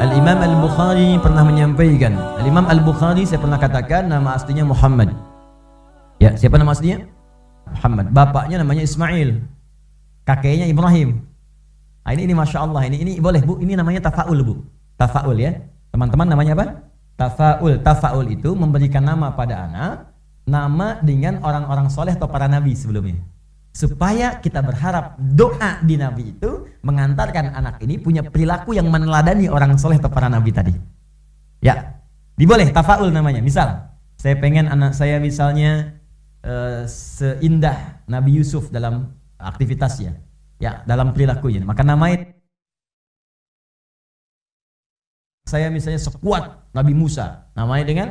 Al-Imam Al-Bukhari pernah menyampaikan Al-Imam Al-Bukhari saya pernah katakan nama aslinya Muhammad ya siapa nama aslinya? Muhammad bapaknya namanya Ismail kakeknya Ibrahim nah, ini ini Masya Allah ini, ini boleh bu ini namanya tafa'ul bu tafa'ul ya teman-teman namanya apa? tafa'ul tafa'ul itu memberikan nama pada anak nama dengan orang-orang soleh atau para nabi sebelumnya supaya kita berharap doa di Nabi itu mengantarkan anak ini punya perilaku yang meneladani orang soleh atau para Nabi tadi. Ya, diboleh tafaul namanya. Misal, saya pengen anak saya misalnya uh, seindah Nabi Yusuf dalam aktivitasnya, ya dalam perilakunya. Maka namanya saya misalnya sekuat Nabi Musa, namanya dengan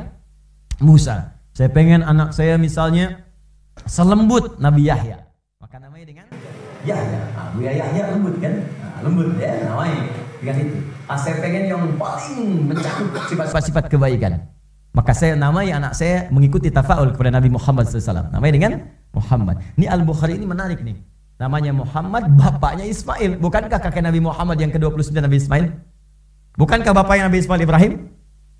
Musa. Saya pengen anak saya misalnya selembut Nabi Yahya, maka namanya dengan Yahya. ya, ya. Ah, Buya Yahya lembut kan? Nah, lembut ya namanya dengan itu. Ah, saya pengen yang paling mencakup sifat-sifat kebaikan. Maka saya namai anak saya mengikuti tafaul kepada Nabi Muhammad SAW. Namanya dengan Muhammad. Ini Al Bukhari ini menarik nih. Namanya Muhammad, bapaknya Ismail. Bukankah kakek Nabi Muhammad yang ke-29 Nabi Ismail? Bukankah bapaknya Nabi Ismail Ibrahim?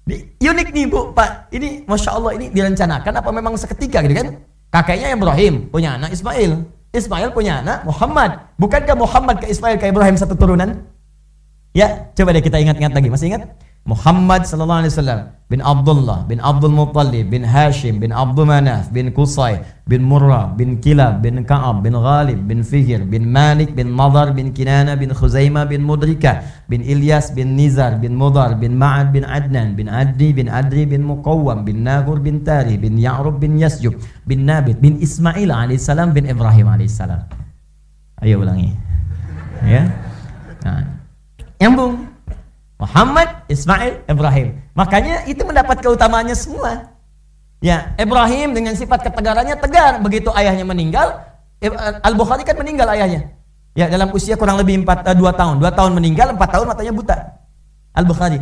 Ini unik nih bu, Pak. Ini Masya Allah ini direncanakan apa memang seketika gitu kan? Kakeknya Ibrahim, punya anak Ismail. Ismail punya anak Muhammad. Bukankah Muhammad ke Ismail ke Ibrahim satu turunan? Ya, coba deh kita ingat-ingat lagi. Masih ingat? محمد صلى الله عليه وسلم بن عبد الله بن عبد المطلب بن هاشم بن عبد مناف بن قصي بن مرة بن كلاب بن كعب بن غالب بن فهر بن مالك بن مضر بن كنانة بن خزيمة بن مدركة بن إلياس بن نزر بن مضر بن معد بن عدنان بن عدي بن عدري بن مقوم بن ناغر بن تاري بن يعرب بن يسجب بن نابت بن إسماعيل عليه السلام بن إبراهيم عليه السلام أيوة ulangi ya nah. nyambung Muhammad Ismail, Ibrahim. Makanya itu mendapat keutamaannya semua. Ya, Ibrahim dengan sifat ketegarannya tegar begitu ayahnya meninggal. Eh, Al-Bukhari kan meninggal ayahnya. Ya, dalam usia kurang lebih 4 2 eh, tahun. dua tahun meninggal, empat tahun matanya buta. Al-Bukhari.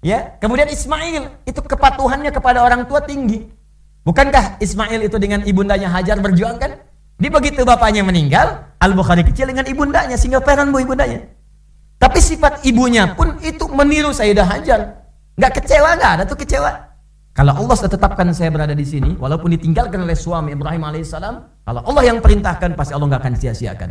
Ya, kemudian Ismail itu kepatuhannya kepada orang tua tinggi. Bukankah Ismail itu dengan ibundanya Hajar berjuang kan? Dia begitu bapaknya meninggal, Al-Bukhari kecil dengan ibundanya sehingga peran bu ibundanya. Tapi sifat ibunya pun itu meniru Sayyidah Hajar. Enggak kecewa nggak? Ada tuh kecewa. Kalau Allah sudah tetapkan saya berada di sini, walaupun ditinggalkan oleh suami Ibrahim alaihissalam, kalau Allah yang perintahkan pasti Allah nggak akan sia-siakan.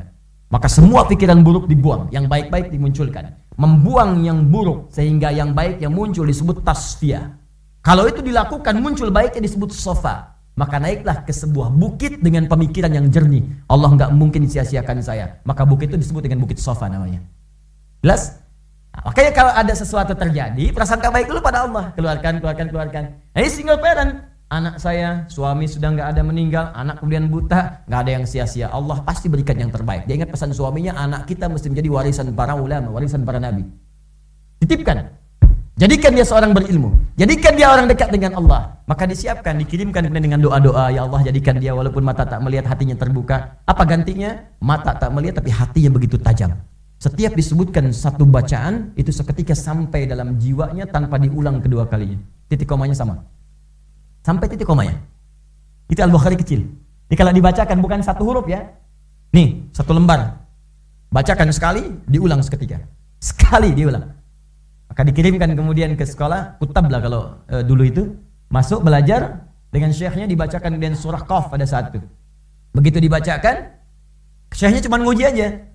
Maka semua pikiran buruk dibuang, yang baik-baik dimunculkan. Membuang yang buruk sehingga yang baik yang muncul disebut tasfiyah. Kalau itu dilakukan muncul baiknya disebut sofa. Maka naiklah ke sebuah bukit dengan pemikiran yang jernih. Allah nggak mungkin sia-siakan saya. Maka bukit itu disebut dengan bukit sofa namanya. Jelas? Nah, makanya kalau ada sesuatu terjadi, prasangka baik dulu pada Allah. Keluarkan, keluarkan, keluarkan. Nah, ini single parent. Anak saya, suami sudah nggak ada meninggal, anak kemudian buta, nggak ada yang sia-sia. Allah pasti berikan yang terbaik. Dia ingat pesan suaminya, anak kita mesti menjadi warisan para ulama, warisan para nabi. Titipkan. Jadikan dia seorang berilmu. Jadikan dia orang dekat dengan Allah. Maka disiapkan, dikirimkan dengan doa-doa. Ya Allah, jadikan dia walaupun mata tak melihat, hatinya terbuka. Apa gantinya? Mata tak melihat, tapi hatinya begitu tajam. Setiap disebutkan satu bacaan itu seketika sampai dalam jiwanya tanpa diulang kedua kalinya. Titik komanya sama. Sampai titik komanya. Itu Al-Bukhari kecil. Jadi kalau dibacakan bukan satu huruf ya. Nih, satu lembar. Bacakan sekali, diulang seketika. Sekali diulang. Maka dikirimkan kemudian ke sekolah, kutab lah kalau e, dulu itu. Masuk belajar dengan syekhnya dibacakan dengan surah Qaf pada saat itu. Begitu dibacakan, syekhnya cuma nguji aja.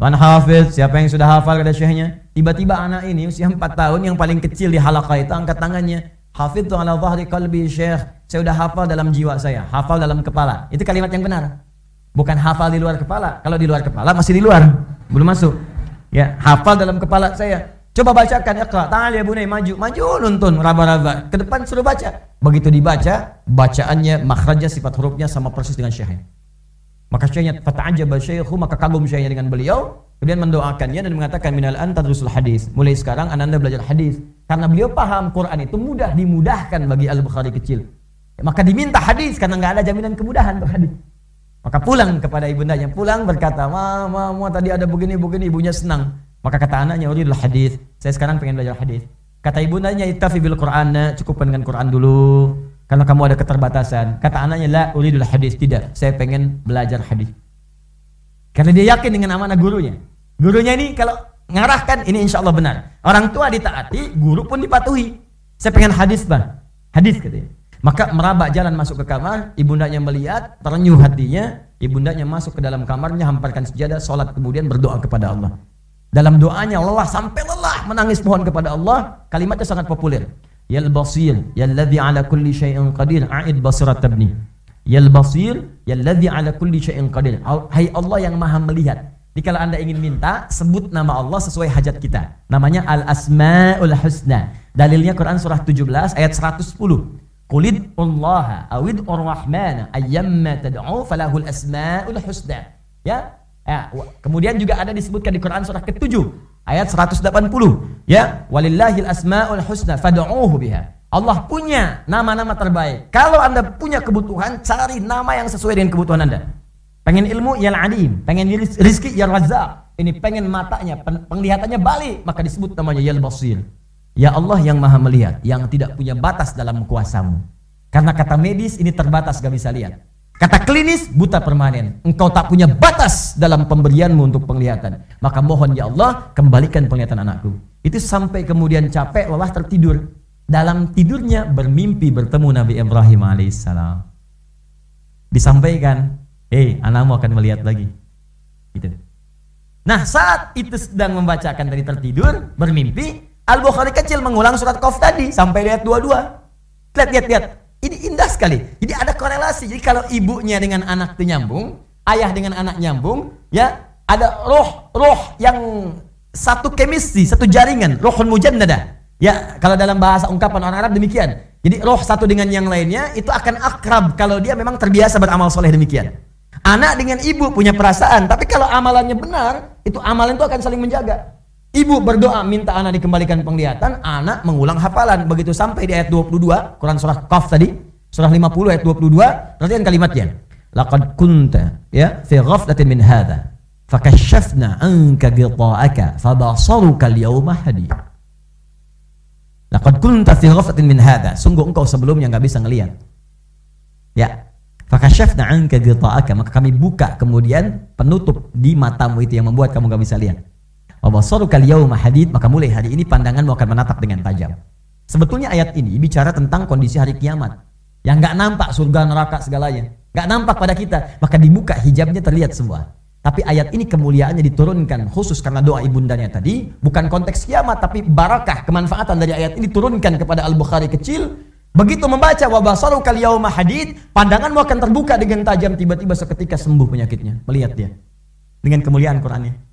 Tuan hafiz, siapa yang sudah hafal kata syekhnya. Tiba-tiba anak ini usia 4 tahun yang paling kecil di halaqah itu angkat tangannya. Hafiz tu ala zahri kalbi syekh. Saya sudah hafal dalam jiwa saya, hafal dalam kepala. Itu kalimat yang benar. Bukan hafal di luar kepala. Kalau di luar kepala masih di luar, belum masuk. Ya, hafal dalam kepala saya. Coba bacakan ya, Ta'al ya bunai maju. Maju nuntun raba-raba. Ke depan suruh baca. Begitu dibaca, bacaannya, makhrajnya, sifat hurufnya sama persis dengan syekhnya. Maka syekhnya fata'ajaba syaikhu maka kagum syekhnya dengan beliau kemudian mendoakannya dan mengatakan minal antadrusul hadis. Mulai sekarang ananda belajar hadis karena beliau paham Quran itu mudah dimudahkan bagi Al-Bukhari kecil. Maka diminta hadis karena nggak ada jaminan kemudahan untuk hadis. Maka pulang kepada ibundanya, pulang berkata, "Mama, mama tadi ada begini-begini." Ibunya senang. Maka kata anaknya, "Uridul hadis." Saya sekarang pengen belajar hadis. Kata ibundanya, "Ittafi bil Qur'an." Cukup dengan Quran dulu. Karena kamu ada keterbatasan. Kata anaknya, la uridul hadis. Tidak, saya pengen belajar hadis. Karena dia yakin dengan amanah gurunya. Gurunya ini kalau ngarahkan, ini insya Allah benar. Orang tua ditaati, guru pun dipatuhi. Saya pengen hadis bang. Hadis katanya. Maka merabak jalan masuk ke kamar, ibundanya melihat, terenyuh hatinya, ibundanya masuk ke dalam kamarnya, hamparkan sejadah, sholat kemudian berdoa kepada Allah. Dalam doanya lelah sampai lelah menangis mohon kepada Allah, kalimatnya sangat populer yal basir yal yalladzi ala kulli syai'in qadir a'id basirat tabni yal basir yal yalladzi ala kulli syai'in qadir hai Allah yang maha melihat jadi kalau anda ingin minta, sebut nama Allah sesuai hajat kita. Namanya Al-Asma'ul Husna. Dalilnya Quran surah 17 ayat 110. Kulid Allah awid ar-Rahman ayyamma tad'u falahul asma'ul husna. Ya? ya. Kemudian juga ada disebutkan di Quran surah ke-7 ayat 180 ya walillahil asmaul husna fad'uuhu biha Allah punya nama-nama terbaik kalau Anda punya kebutuhan cari nama yang sesuai dengan kebutuhan Anda pengen ilmu yang alim pengen rizki yang razzaq ini pengen matanya penglihatannya balik maka disebut namanya yal basir ya Allah yang maha melihat yang tidak punya batas dalam kuasamu karena kata medis ini terbatas gak bisa lihat Kata klinis buta permanen. Engkau tak punya batas dalam pemberianmu untuk penglihatan. Maka mohon ya Allah kembalikan penglihatan anakku. Itu sampai kemudian capek, lelah, tertidur. Dalam tidurnya bermimpi bertemu Nabi Ibrahim alaihissalam. Disampaikan, eh hey, anakmu akan melihat lagi. Gitu. Nah saat itu sedang membacakan dari tertidur, bermimpi, Al-Bukhari kecil mengulang surat Qaf tadi sampai dua dua Lihat, lihat, lihat. Ini indah sekali. Jadi ada korelasi. Jadi kalau ibunya dengan anak itu nyambung, ayah dengan anak nyambung, ya ada roh roh yang satu kemisi, satu jaringan, rohun mujannada. Ya, kalau dalam bahasa ungkapan orang Arab demikian. Jadi roh satu dengan yang lainnya itu akan akrab kalau dia memang terbiasa beramal soleh demikian. Anak dengan ibu punya perasaan, tapi kalau amalannya benar, itu amalan itu akan saling menjaga. Ibu berdoa minta anak dikembalikan penglihatan, anak mengulang hafalan. Begitu sampai di ayat 22, Quran surah Qaf tadi, surah 50 ayat 22, perhatikan kalimatnya. Laqad kunta ya fi ghaflatin min hadza fakashafna anka ghita'aka fabasaruka al-yawma hadid. Laqad kunta fi ghaflatin min hadza. Sungguh engkau sebelumnya enggak bisa ngelihat. Ya. Fakashafna anka ghita'aka, maka kami buka kemudian penutup di matamu itu yang membuat kamu nggak bisa lihat. Wabasorukal yauma mahadid maka mulai hari ini pandanganmu akan menatap dengan tajam. Sebetulnya ayat ini bicara tentang kondisi hari kiamat. Yang nggak nampak surga neraka segalanya. nggak nampak pada kita. Maka dibuka hijabnya terlihat semua. Tapi ayat ini kemuliaannya diturunkan khusus karena doa ibundanya tadi. Bukan konteks kiamat tapi barakah kemanfaatan dari ayat ini turunkan kepada Al-Bukhari kecil. Begitu membaca wabasaru yauma mahadid pandanganmu akan terbuka dengan tajam tiba-tiba seketika sembuh penyakitnya. Melihat dia dengan kemuliaan Qur'annya.